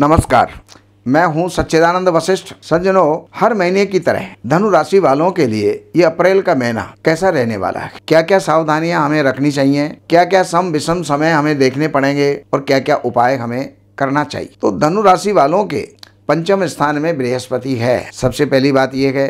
नमस्कार मैं हूं सच्चिदानंद वशिष्ठ सज्जनों हर महीने की तरह धनु राशि वालों के लिए ये अप्रैल का महीना कैसा रहने वाला है क्या क्या सावधानियां हमें रखनी चाहिए क्या क्या सम विषम समय हमें देखने पड़ेंगे और क्या क्या उपाय हमें करना चाहिए तो धनु राशि वालों के पंचम स्थान में बृहस्पति है सबसे पहली बात यह है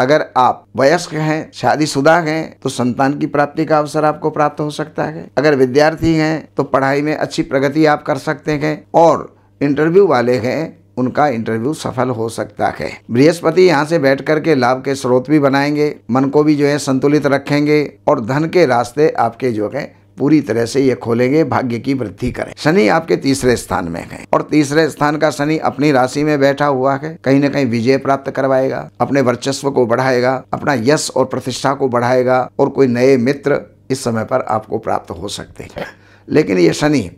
अगर आप वयस्क हैं शादीशुदा हैं तो संतान की प्राप्ति का अवसर आपको प्राप्त हो सकता है अगर विद्यार्थी हैं तो पढ़ाई में अच्छी प्रगति आप कर सकते हैं और इंटरव्यू वाले हैं उनका इंटरव्यू सफल हो सकता है बृहस्पति यहाँ से बैठ करके लाभ के स्रोत भी बनाएंगे मन को भी जो है संतुलित रखेंगे और धन के रास्ते आपके जो है पूरी तरह से ये खोलेंगे भाग्य की वृद्धि करें शनि आपके तीसरे स्थान में है और तीसरे स्थान का शनि अपनी राशि में बैठा हुआ है कहीं ना कहीं विजय प्राप्त करवाएगा अपने वर्चस्व को बढ़ाएगा अपना यश और प्रतिष्ठा को बढ़ाएगा और कोई नए मित्र इस समय पर आपको प्राप्त हो सकते हैं लेकिन ये शनि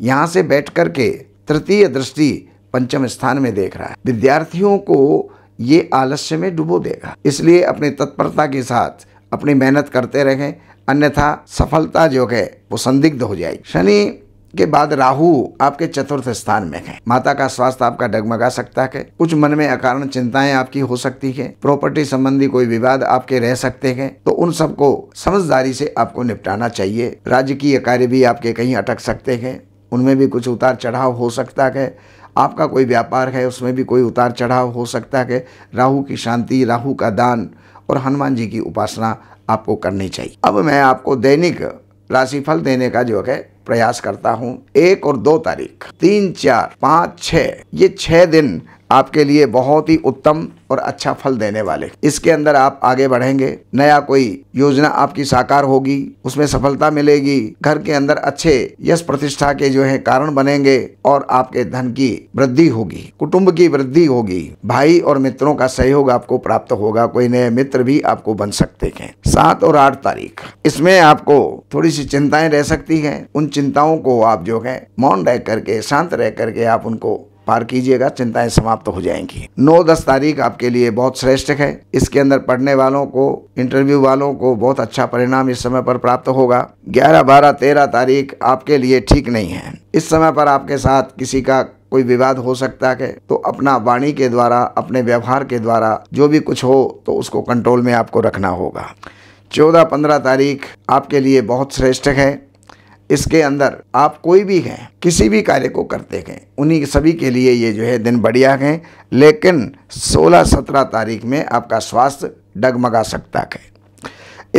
यहाँ से बैठ करके तृतीय दृष्टि पंचम स्थान में देख रहा है विद्यार्थियों को ये आलस्य में डुबो देगा इसलिए अपनी तत्परता के साथ अपनी मेहनत करते रहें अन्यथा सफलता जो है वो संदिग्ध हो जाएगी शनि के बाद राहु आपके चतुर्थ स्थान में है माता का स्वास्थ्य आपका डगमगा सकता है कुछ मन में अकारण चिंताएं आपकी हो सकती है प्रॉपर्टी संबंधी कोई विवाद आपके रह सकते हैं तो उन सबको समझदारी से आपको निपटाना चाहिए राजकीय कार्य भी आपके कहीं अटक सकते हैं उनमें भी कुछ उतार चढ़ाव हो सकता है आपका कोई व्यापार है उसमें भी कोई उतार चढ़ाव हो सकता है राहु की शांति राहु का दान और हनुमान जी की उपासना आपको करनी चाहिए अब मैं आपको दैनिक राशिफल देने का जो है प्रयास करता हूँ एक और दो तारीख तीन चार पाँच छः ये छः दिन आपके लिए बहुत ही उत्तम और अच्छा फल देने वाले इसके अंदर आप आगे बढ़ेंगे नया कोई योजना आपकी साकार होगी उसमें सफलता मिलेगी घर के अंदर अच्छे यश प्रतिष्ठा के जो है कारण बनेंगे और आपके धन की वृद्धि होगी कुटुंब की वृद्धि होगी भाई और मित्रों का सहयोग आपको प्राप्त होगा कोई नए मित्र भी आपको बन सकते हैं सात और आठ तारीख इसमें आपको थोड़ी सी चिंताएं रह सकती है उन चिंताओं को आप जो है मौन रह करके शांत रह करके आप उनको पार कीजिएगा चिंताएं समाप्त तो हो जाएंगी नौ दस तारीख आपके लिए बहुत श्रेष्ठ है इसके अंदर पढ़ने वालों को इंटरव्यू वालों को बहुत अच्छा परिणाम इस समय पर प्राप्त होगा ग्यारह बारह तेरह तारीख आपके लिए ठीक नहीं है इस समय पर आपके साथ किसी का कोई विवाद हो सकता है तो अपना वाणी के द्वारा अपने व्यवहार के द्वारा जो भी कुछ हो तो उसको कंट्रोल में आपको रखना होगा चौदह पंद्रह तारीख आपके लिए बहुत श्रेष्ठ है इसके अंदर आप कोई भी हैं किसी भी कार्य को करते हैं उन्हीं सभी के लिए ये जो है दिन बढ़िया है लेकिन 16-17 तारीख में आपका स्वास्थ्य डगमगा सकता है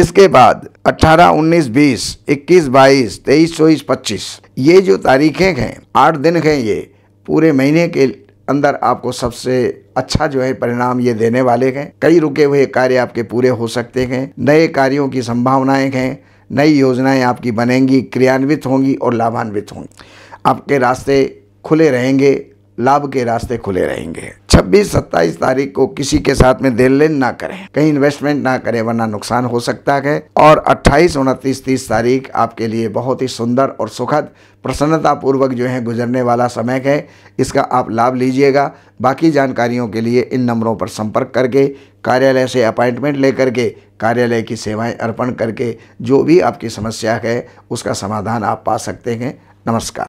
इसके बाद 18, 19, 20, 21, 22, 23, 24, 25 ये जो तारीखें हैं आठ दिन हैं ये पूरे महीने के अंदर आपको सबसे अच्छा जो है परिणाम ये देने वाले हैं कई रुके हुए कार्य आपके पूरे हो सकते हैं नए कार्यों की संभावनाएं हैं नई योजनाएं आपकी बनेंगी क्रियान्वित होंगी और लाभान्वित होंगी आपके रास्ते खुले रहेंगे लाभ के रास्ते खुले रहेंगे 26 27 तारीख को किसी के साथ में देन लेन ना करें कहीं इन्वेस्टमेंट ना करें वरना नुकसान हो सकता है और 28 उनतीस तीस तारीख आपके लिए बहुत ही सुंदर और सुखद प्रसन्नतापूर्वक जो है गुजरने वाला समय है इसका आप लाभ लीजिएगा बाकी जानकारियों के लिए इन नंबरों पर संपर्क करके कार्यालय से अपॉइंटमेंट लेकर के कार्यालय की सेवाएं अर्पण करके जो भी आपकी समस्या है उसका समाधान आप पा सकते हैं नमस्कार